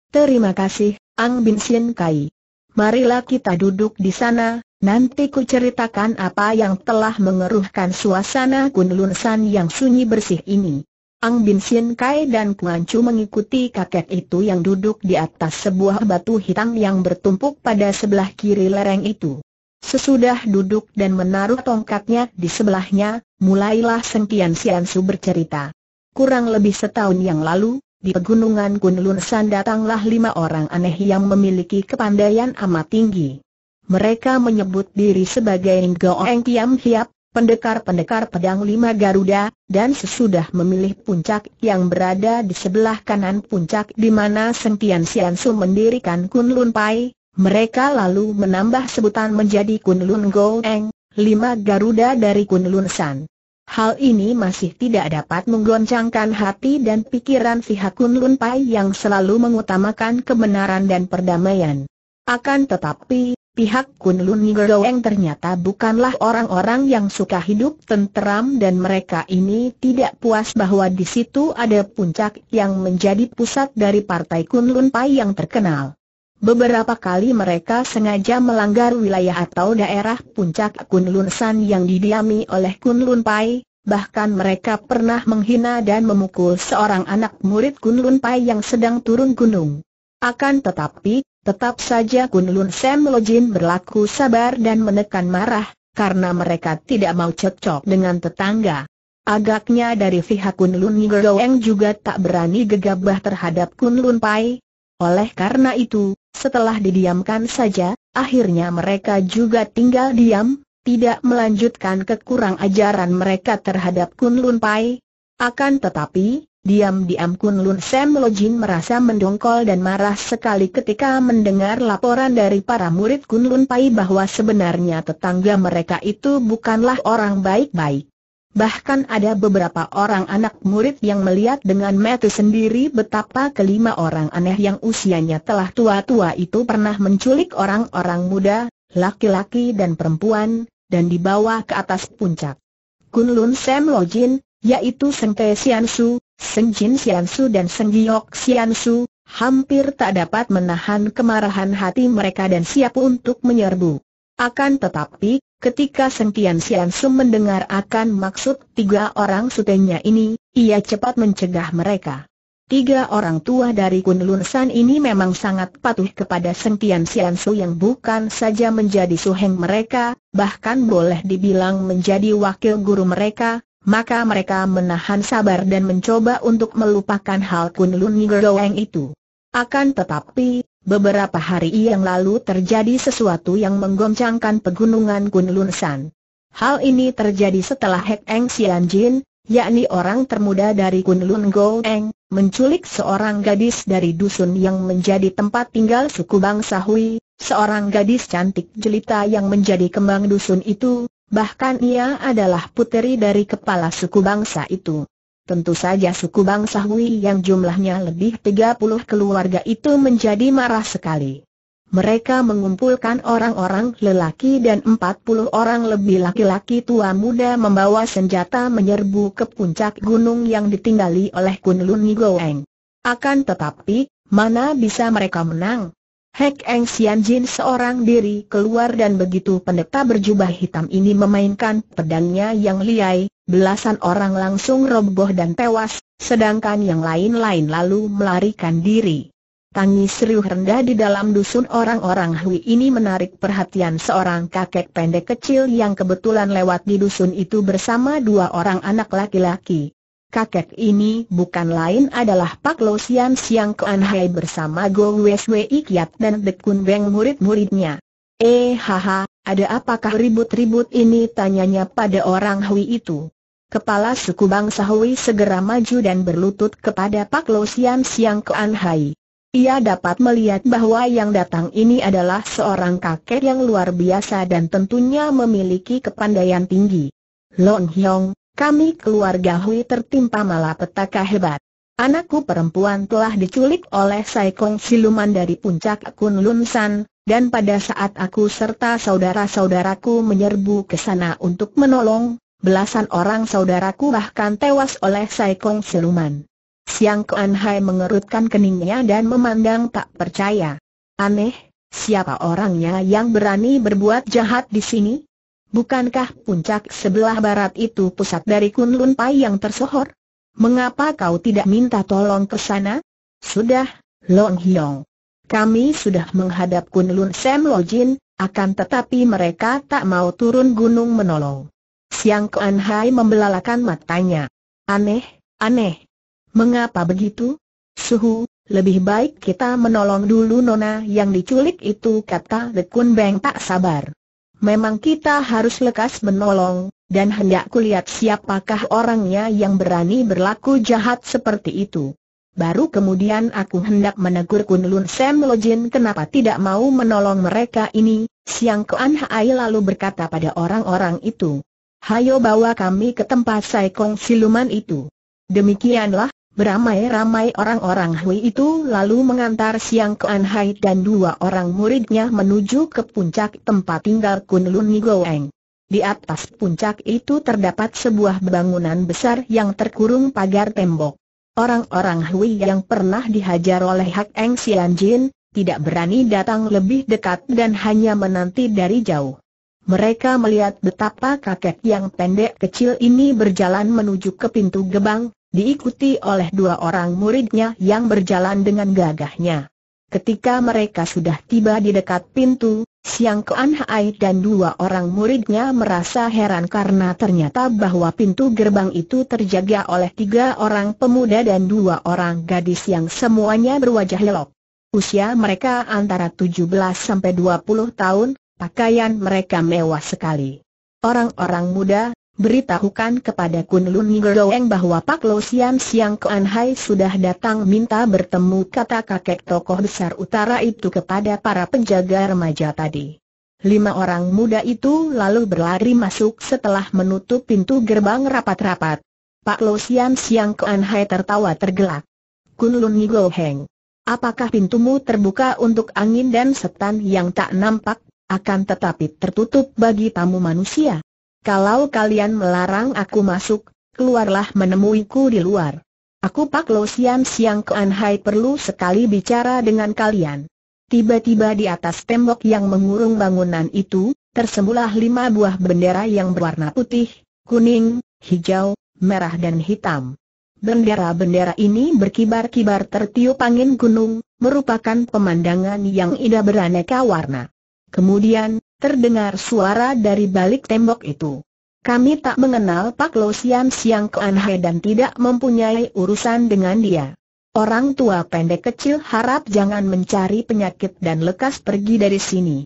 Terima kasih, Ang Bin Sien Kai. Marilah kita duduk di sana, nanti ku ceritakan apa yang telah mengeruhkan suasana San yang sunyi bersih ini. Ang Bin Sien Kai dan Kuan Chu mengikuti kakek itu yang duduk di atas sebuah batu hitam yang bertumpuk pada sebelah kiri lereng itu. Sesudah duduk dan menaruh tongkatnya di sebelahnya, mulailah Sengkian Sian Su bercerita. Kurang lebih setahun yang lalu, di pegunungan Kunlun San datanglah lima orang aneh yang memiliki kepandaian amat tinggi. Mereka menyebut diri sebagai Ngoeng Tiam Hiap, pendekar-pendekar pedang lima Garuda, dan sesudah memilih puncak yang berada di sebelah kanan puncak di mana Sentian Siansu mendirikan Kunlun Pai, mereka lalu menambah sebutan menjadi Kunlun Goeng, lima Garuda dari Kunlun San. Hal ini masih tidak dapat menggoncangkan hati dan pikiran pihak Kunlun Pai yang selalu mengutamakan kebenaran dan perdamaian. Akan tetapi, Pihak Kunlun Goeng ternyata bukanlah orang-orang yang suka hidup tenteram dan mereka ini tidak puas bahwa di situ ada puncak yang menjadi pusat dari partai Kunlun Pai yang terkenal. Beberapa kali mereka sengaja melanggar wilayah atau daerah puncak Kunlun San yang didiami oleh Kunlun Pai, bahkan mereka pernah menghina dan memukul seorang anak murid Kunlun Pai yang sedang turun gunung. Akan tetapi, Tetap saja Kun Lun Sam Jin berlaku sabar dan menekan marah, karena mereka tidak mau cocok dengan tetangga. Agaknya dari pihak Kun Lun Goeng juga tak berani gegabah terhadap Kun Lun Pai. Oleh karena itu, setelah didiamkan saja, akhirnya mereka juga tinggal diam, tidak melanjutkan kekurang ajaran mereka terhadap Kun Lun Pai. Akan tetapi, Diam-diam Kun Lun Sam Lojin merasa mendongkol dan marah sekali ketika mendengar laporan dari para murid Kun Lun Pai bahwa sebenarnya tetangga mereka itu bukanlah orang baik-baik. Bahkan ada beberapa orang anak murid yang melihat dengan mata sendiri betapa kelima orang aneh yang usianya telah tua-tua itu pernah menculik orang-orang muda, laki-laki dan perempuan, dan dibawa ke atas puncak. Kun Lun Sam Lojin, yaitu Sengke Sian Su, Seng Jin Xiansu dan Seng Giok Xiansu, hampir tak dapat menahan kemarahan hati mereka dan siap untuk menyerbu. Akan tetapi, ketika Seng Tian Xiansu mendengar akan maksud tiga orang sutenya ini, ia cepat mencegah mereka. Tiga orang tua dari Lun San ini memang sangat patuh kepada Seng Tian Sian Su yang bukan saja menjadi suheng mereka, bahkan boleh dibilang menjadi wakil guru mereka, maka mereka menahan sabar dan mencoba untuk melupakan hal Kunlun Ngeroeng itu. Akan tetapi, beberapa hari yang lalu terjadi sesuatu yang menggoncangkan pegunungan Kunlun San. Hal ini terjadi setelah Hek Eng Sian Jin, yakni orang termuda dari Kunlun Goeng, menculik seorang gadis dari dusun yang menjadi tempat tinggal suku bangsa Hui, seorang gadis cantik jelita yang menjadi kembang dusun itu, Bahkan ia adalah puteri dari kepala suku bangsa itu. Tentu saja suku bangsa Hui yang jumlahnya lebih 30 keluarga itu menjadi marah sekali. Mereka mengumpulkan orang-orang lelaki dan 40 orang lebih laki-laki tua muda membawa senjata menyerbu ke puncak gunung yang ditinggali oleh Kunlun Nigoeng. Akan tetapi, mana bisa mereka menang? Hek Eng Sian Jin seorang diri keluar dan begitu pendeta berjubah hitam ini memainkan pedangnya yang liai, belasan orang langsung roboh dan tewas, sedangkan yang lain-lain lalu melarikan diri. Tangis riuh rendah di dalam dusun orang-orang Hui ini menarik perhatian seorang kakek pendek kecil yang kebetulan lewat di dusun itu bersama dua orang anak laki-laki kakek ini bukan lain adalah Pak Lo Sian Siang Kuan Hai bersama Go Wes Wei Kiat dan Dekun Beng murid-muridnya. Eh haha, ada apakah ribut-ribut ini tanyanya pada orang Hui itu. Kepala suku bangsa Hui segera maju dan berlutut kepada Pak Lo Sian Siang Kuan Hai. Ia dapat melihat bahwa yang datang ini adalah seorang kakek yang luar biasa dan tentunya memiliki kepandaian tinggi. Long Hyong, kami keluarga Hui tertimpa malapetaka hebat. Anakku perempuan telah diculik oleh Saikong Siluman dari puncak Kunlun San, dan pada saat aku serta saudara-saudaraku menyerbu ke sana untuk menolong, belasan orang saudaraku bahkan tewas oleh Saikong Siluman. Siang Kuan Hai mengerutkan keningnya dan memandang tak percaya. Aneh, siapa orangnya yang berani berbuat jahat di sini? Bukankah puncak sebelah barat itu pusat dari Kunlun Pai yang tersohor? Mengapa kau tidak minta tolong ke sana? Sudah, Long Hiong. Kami sudah menghadap Kunlun Sam Jin, akan tetapi mereka tak mau turun gunung menolong. Siang Kuan Hai membelalakan matanya. Aneh, aneh. Mengapa begitu? Suhu, lebih baik kita menolong dulu Nona yang diculik itu kata Lekun Beng tak sabar. Memang kita harus lekas menolong, dan hendak kulihat siapakah orangnya yang berani berlaku jahat seperti itu. Baru kemudian aku hendak menegur Kunlun, Sam Lojin kenapa tidak mau menolong mereka ini, Siang Kuan Hai lalu berkata pada orang-orang itu. Hayo bawa kami ke tempat Saikong siluman itu. Demikianlah, Beramai-ramai orang-orang Hui itu lalu mengantar Siang Kuan Hai dan dua orang muridnya menuju ke puncak tempat tinggal Kunlun Lun Di atas puncak itu terdapat sebuah bangunan besar yang terkurung pagar tembok. Orang-orang Hui yang pernah dihajar oleh Hak Eng Sian Jin, tidak berani datang lebih dekat dan hanya menanti dari jauh. Mereka melihat betapa kakek yang pendek kecil ini berjalan menuju ke pintu gebang, diikuti oleh dua orang muridnya yang berjalan dengan gagahnya. Ketika mereka sudah tiba di dekat pintu, Siang Kuan Hai dan dua orang muridnya merasa heran karena ternyata bahwa pintu gerbang itu terjaga oleh tiga orang pemuda dan dua orang gadis yang semuanya berwajah lelok. Usia mereka antara 17 sampai 20 tahun, pakaian mereka mewah sekali. Orang-orang muda Beritahukan kepada Kunlun Lun bahwa Pak Lo Sian Siang Kuan Hai sudah datang minta bertemu kata kakek tokoh besar utara itu kepada para penjaga remaja tadi. Lima orang muda itu lalu berlari masuk setelah menutup pintu gerbang rapat-rapat. Pak Lo Sian Siang Kuan Hai tertawa tergelak. Kunlun Lun apakah pintumu terbuka untuk angin dan setan yang tak nampak, akan tetapi tertutup bagi tamu manusia? Kalau kalian melarang aku masuk, keluarlah menemuiku di luar. Aku Pak Lo Siam Siang Ke Anhai perlu sekali bicara dengan kalian. Tiba-tiba di atas tembok yang mengurung bangunan itu, tersembulah lima buah bendera yang berwarna putih, kuning, hijau, merah dan hitam. Bendera-bendera ini berkibar-kibar tertiup angin gunung, merupakan pemandangan yang indah beraneka warna. Kemudian, terdengar suara dari balik tembok itu. Kami tak mengenal Pak Lo Sian Siang Kuan Hai dan tidak mempunyai urusan dengan dia. Orang tua pendek kecil harap jangan mencari penyakit dan lekas pergi dari sini.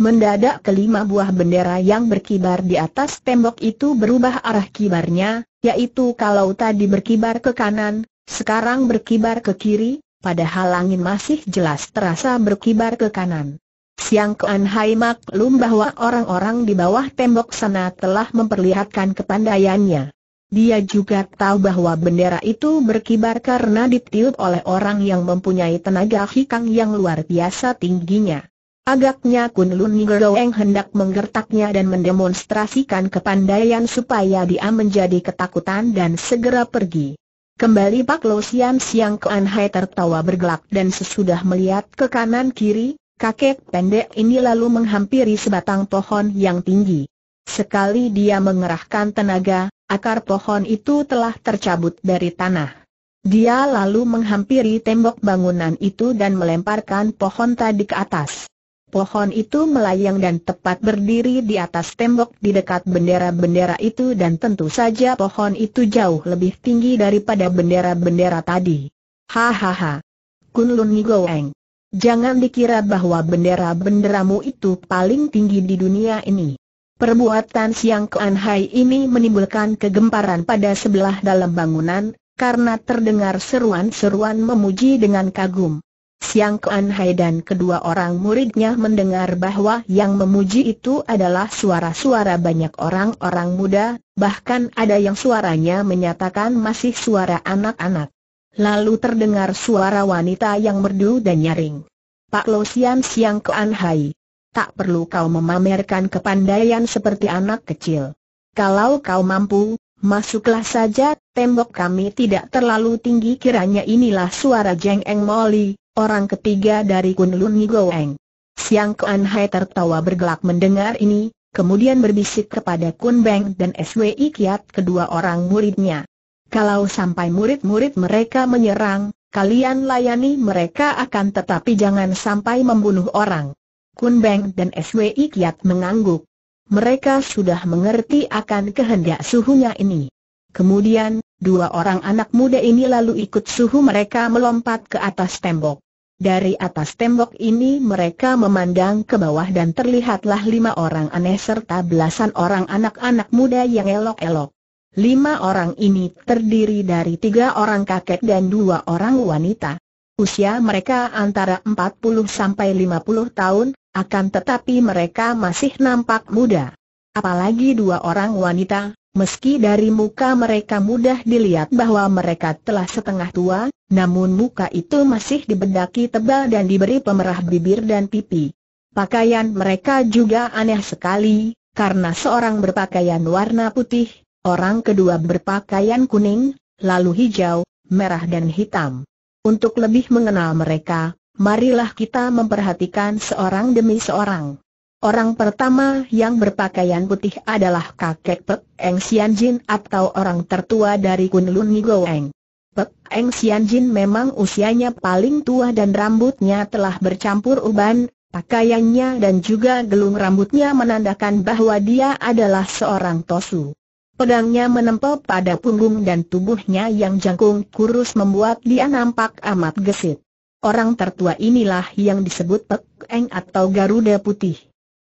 Mendadak kelima buah bendera yang berkibar di atas tembok itu berubah arah kibarnya, yaitu kalau tadi berkibar ke kanan, sekarang berkibar ke kiri, padahal angin masih jelas terasa berkibar ke kanan. Siang Kuan Hai maklum bahwa orang-orang di bawah tembok sana telah memperlihatkan kepandaiannya. Dia juga tahu bahwa bendera itu berkibar karena ditiup oleh orang yang mempunyai tenaga hikang yang luar biasa tingginya. Agaknya Kun Lun Goeng hendak menggertaknya dan mendemonstrasikan kepandaian supaya dia menjadi ketakutan dan segera pergi. Kembali Pak Lo Sian Siang Kuan Hai tertawa bergelak dan sesudah melihat ke kanan kiri, Kakek pendek ini lalu menghampiri sebatang pohon yang tinggi. Sekali dia mengerahkan tenaga, akar pohon itu telah tercabut dari tanah. Dia lalu menghampiri tembok bangunan itu dan melemparkan pohon tadi ke atas. Pohon itu melayang dan tepat berdiri di atas tembok di dekat bendera-bendera itu dan tentu saja pohon itu jauh lebih tinggi daripada bendera-bendera tadi. Hahaha. Kunlun Nigoeng. Jangan dikira bahwa bendera-benderamu itu paling tinggi di dunia ini. Perbuatan Siang Kuan Hai ini menimbulkan kegemparan pada sebelah dalam bangunan, karena terdengar seruan-seruan memuji dengan kagum. Siang Kuan Hai dan kedua orang muridnya mendengar bahwa yang memuji itu adalah suara-suara banyak orang-orang muda, bahkan ada yang suaranya menyatakan masih suara anak-anak. Lalu terdengar suara wanita yang merdu dan nyaring. Pak Lo Sian Siang Kuan Hai. Tak perlu kau memamerkan kepandaian seperti anak kecil. Kalau kau mampu, masuklah saja, tembok kami tidak terlalu tinggi kiranya inilah suara Jeng Eng Moli, orang ketiga dari Kun Kunlun Eng. Siang Kuan Hai tertawa bergelak mendengar ini, kemudian berbisik kepada Kun Beng dan SWI Kiat kedua orang muridnya. Kalau sampai murid-murid mereka menyerang, kalian layani mereka akan tetapi jangan sampai membunuh orang. Kun Beng dan SWI Kiat mengangguk. Mereka sudah mengerti akan kehendak suhunya ini. Kemudian, dua orang anak muda ini lalu ikut suhu mereka melompat ke atas tembok. Dari atas tembok ini mereka memandang ke bawah dan terlihatlah lima orang aneh serta belasan orang anak-anak muda yang elok-elok. Lima orang ini terdiri dari tiga orang kakek dan dua orang wanita. Usia mereka antara 40 sampai 50 tahun, akan tetapi mereka masih nampak muda. Apalagi dua orang wanita, meski dari muka mereka mudah dilihat bahwa mereka telah setengah tua, namun muka itu masih dibedaki tebal dan diberi pemerah bibir dan pipi. Pakaian mereka juga aneh sekali, karena seorang berpakaian warna putih, Orang kedua berpakaian kuning, lalu hijau, merah dan hitam. Untuk lebih mengenal mereka, marilah kita memperhatikan seorang demi seorang. Orang pertama yang berpakaian putih adalah kakek Pek Eng Xianjin atau orang tertua dari Kunlun Goeng. Pek Eng Xianjin memang usianya paling tua dan rambutnya telah bercampur uban, pakaiannya dan juga gelung rambutnya menandakan bahwa dia adalah seorang tosu. Pedangnya menempel pada punggung dan tubuhnya yang jangkung kurus membuat dia nampak amat gesit. Orang tertua inilah yang disebut pekeng atau Garuda Putih.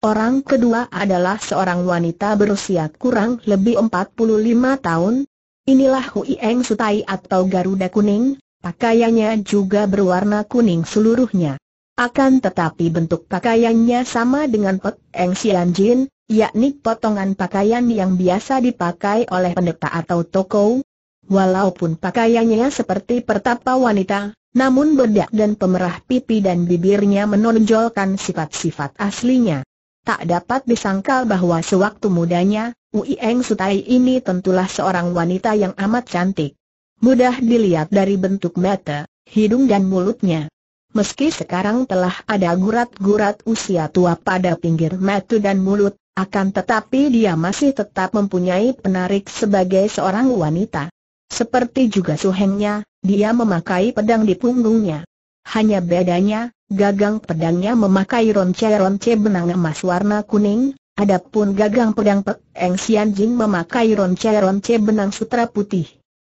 Orang kedua adalah seorang wanita berusia kurang lebih 45 tahun. Inilah Hui Sutai atau Garuda Kuning, pakaiannya juga berwarna kuning seluruhnya. Akan tetapi bentuk pakaiannya sama dengan pekeng Sian Jin, yakni potongan pakaian yang biasa dipakai oleh pendeta atau toko, Walaupun pakaiannya seperti pertapa wanita, namun bedak dan pemerah pipi dan bibirnya menonjolkan sifat-sifat aslinya. Tak dapat disangkal bahwa sewaktu mudanya, Uieng Sutai ini tentulah seorang wanita yang amat cantik. Mudah dilihat dari bentuk mata, hidung dan mulutnya. Meski sekarang telah ada gurat-gurat usia tua pada pinggir mata dan mulut, akan tetapi dia masih tetap mempunyai penarik sebagai seorang wanita. Seperti juga suhengnya, dia memakai pedang di punggungnya. Hanya bedanya, gagang pedangnya memakai ronce-ronce benang emas warna kuning, adapun gagang pedang Pek Eng Sian Jing memakai ronce-ronce benang sutra putih.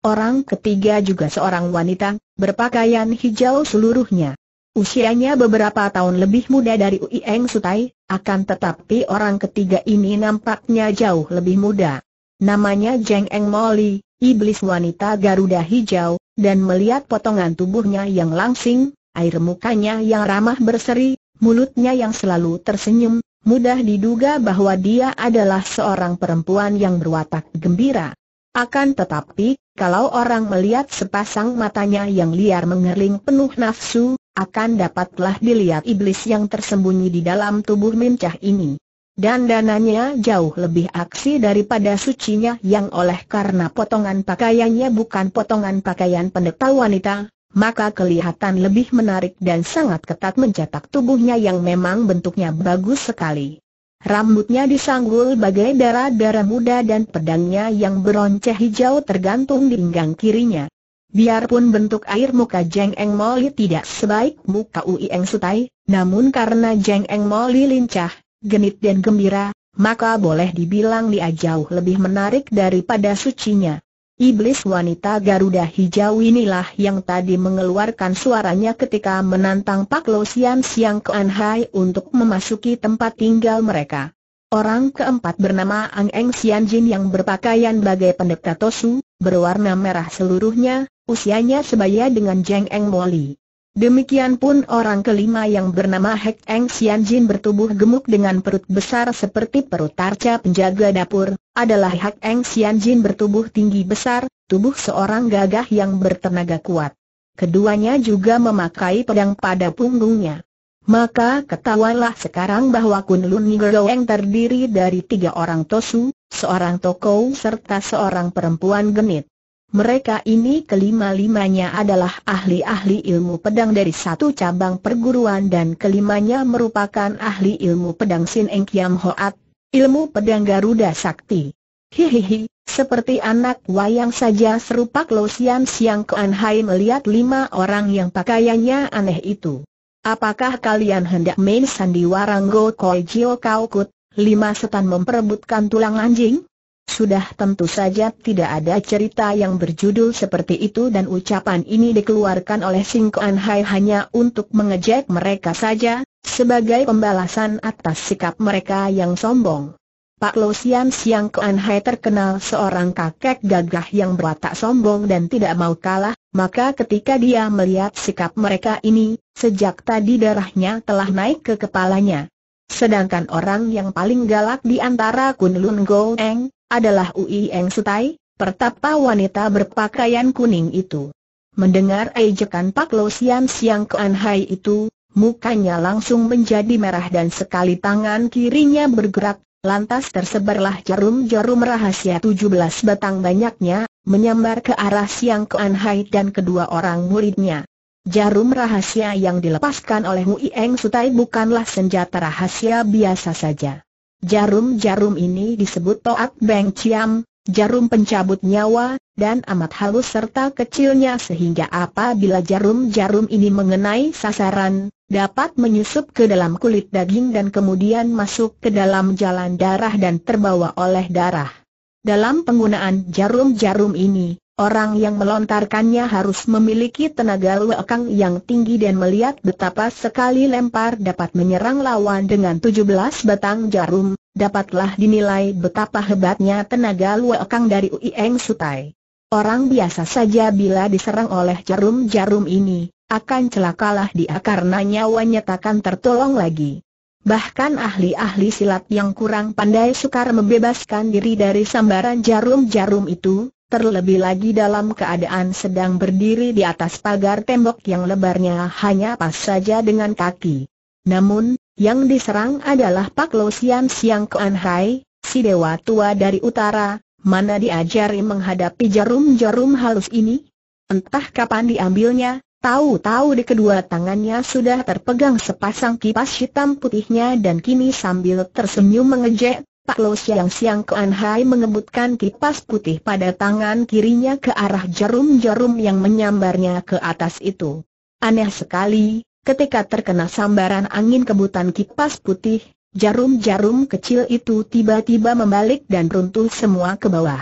Orang ketiga juga seorang wanita, berpakaian hijau seluruhnya. Usianya beberapa tahun lebih muda dari Ui Sutai, akan tetapi orang ketiga ini nampaknya jauh lebih muda. Namanya Jeng Eng Moli, iblis wanita Garuda Hijau, dan melihat potongan tubuhnya yang langsing, air mukanya yang ramah berseri, mulutnya yang selalu tersenyum, mudah diduga bahwa dia adalah seorang perempuan yang berwatak gembira. Akan tetapi, kalau orang melihat sepasang matanya yang liar mengerling penuh nafsu, akan dapatlah dilihat iblis yang tersembunyi di dalam tubuh mincah ini. Dan dananya jauh lebih aksi daripada sucinya yang oleh karena potongan pakaiannya bukan potongan pakaian pendeta wanita, maka kelihatan lebih menarik dan sangat ketat mencetak tubuhnya yang memang bentuknya bagus sekali. Rambutnya disanggul bagai darah-darah muda dan pedangnya yang beronceh hijau tergantung di pinggang kirinya. Biarpun bentuk air muka Jeng Eng Moli tidak sebaik muka Ui Eng Sutai, namun karena Jeng Eng Moli lincah, genit dan gembira, maka boleh dibilang dia jauh lebih menarik daripada sucinya. Iblis wanita Garuda Hijau inilah yang tadi mengeluarkan suaranya ketika menantang Pak Lo Sian Siang Kuan Hai untuk memasuki tempat tinggal mereka. Orang keempat bernama Ang Eng Sian Jin yang berpakaian bagai pendeta Tosu, berwarna merah seluruhnya, Usianya sebaya dengan Jeng Eng Moli. Demikian pun orang kelima yang bernama Hek Eng Sian Jin bertubuh gemuk dengan perut besar seperti perut tarca penjaga dapur, adalah Hek Eng Sian Jin bertubuh tinggi besar, tubuh seorang gagah yang bertenaga kuat. Keduanya juga memakai pedang pada punggungnya. Maka ketahuilah sekarang bahwa Kun Lun Goeng terdiri dari tiga orang Tosu, seorang Tokou serta seorang perempuan genit. Mereka ini kelima-limanya adalah ahli-ahli ilmu pedang dari satu cabang perguruan dan kelimanya merupakan ahli ilmu pedang Sin Eng Kiam Hoat, ilmu pedang Garuda Sakti. Hihihi, seperti anak wayang saja serupa Lo Sian Siang Kuan Hai melihat lima orang yang pakaiannya aneh itu. Apakah kalian hendak main sandiwara Ngo Koi Jio Kau Kut, lima setan memperebutkan tulang anjing? Sudah tentu saja tidak ada cerita yang berjudul seperti itu dan ucapan ini dikeluarkan oleh Sing Kuan Hai hanya untuk mengejek mereka saja, sebagai pembalasan atas sikap mereka yang sombong. Pak Lo Sian Siang Kuan Hai terkenal seorang kakek gagah yang berwatak sombong dan tidak mau kalah, maka ketika dia melihat sikap mereka ini, sejak tadi darahnya telah naik ke kepalanya. Sedangkan orang yang paling galak di antara Kun Lun Go Eng, adalah Ui Eng Sutai, pertapa wanita berpakaian kuning itu. Mendengar ejekan Pak Lo Sian Siang Kean Hai itu, mukanya langsung menjadi merah dan sekali tangan kirinya bergerak, lantas tersebarlah jarum-jarum rahasia 17 batang banyaknya, menyambar ke arah Siang Kean Hai dan kedua orang muridnya. Jarum rahasia yang dilepaskan oleh Hui Eng Sutai bukanlah senjata rahasia biasa saja. Jarum-jarum ini disebut Toat Beng Ciam, jarum pencabut nyawa, dan amat halus serta kecilnya sehingga apabila jarum-jarum ini mengenai sasaran, dapat menyusup ke dalam kulit daging dan kemudian masuk ke dalam jalan darah dan terbawa oleh darah. Dalam penggunaan jarum-jarum ini, Orang yang melontarkannya harus memiliki tenaga lekang yang tinggi dan melihat betapa sekali lempar dapat menyerang lawan dengan 17 batang jarum, dapatlah dinilai betapa hebatnya tenaga lekang dari Uieng Sutai. Orang biasa saja bila diserang oleh jarum-jarum ini, akan celakalah dia karena nyawanya takkan tertolong lagi. Bahkan ahli-ahli silat yang kurang pandai sukar membebaskan diri dari sambaran jarum-jarum itu, terlebih lagi dalam keadaan sedang berdiri di atas pagar tembok yang lebarnya hanya pas saja dengan kaki. Namun, yang diserang adalah Pak Lo Sian Siang Kuan Hai, si dewa tua dari utara, mana diajari menghadapi jarum-jarum halus ini? Entah kapan diambilnya, Tahu-tahu di kedua tangannya sudah terpegang sepasang kipas hitam putihnya dan kini sambil tersenyum mengejek, Pak Lo Siang Siang Kuan Hai mengebutkan kipas putih pada tangan kirinya ke arah jarum-jarum yang menyambarnya ke atas itu. Aneh sekali, ketika terkena sambaran angin kebutan kipas putih, jarum-jarum kecil itu tiba-tiba membalik dan runtuh semua ke bawah.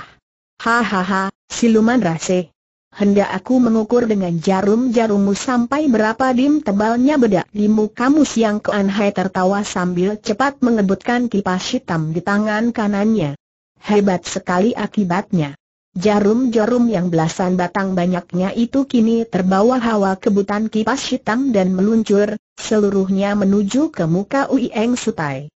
Hahaha, siluman rase, hendak aku mengukur dengan jarum-jarummu sampai berapa dim tebalnya bedak di mukamu siang ke anhai tertawa sambil cepat mengebutkan kipas hitam di tangan kanannya. Hebat sekali akibatnya. Jarum-jarum yang belasan batang banyaknya itu kini terbawa hawa kebutan kipas hitam dan meluncur, seluruhnya menuju ke muka Ui Sutai.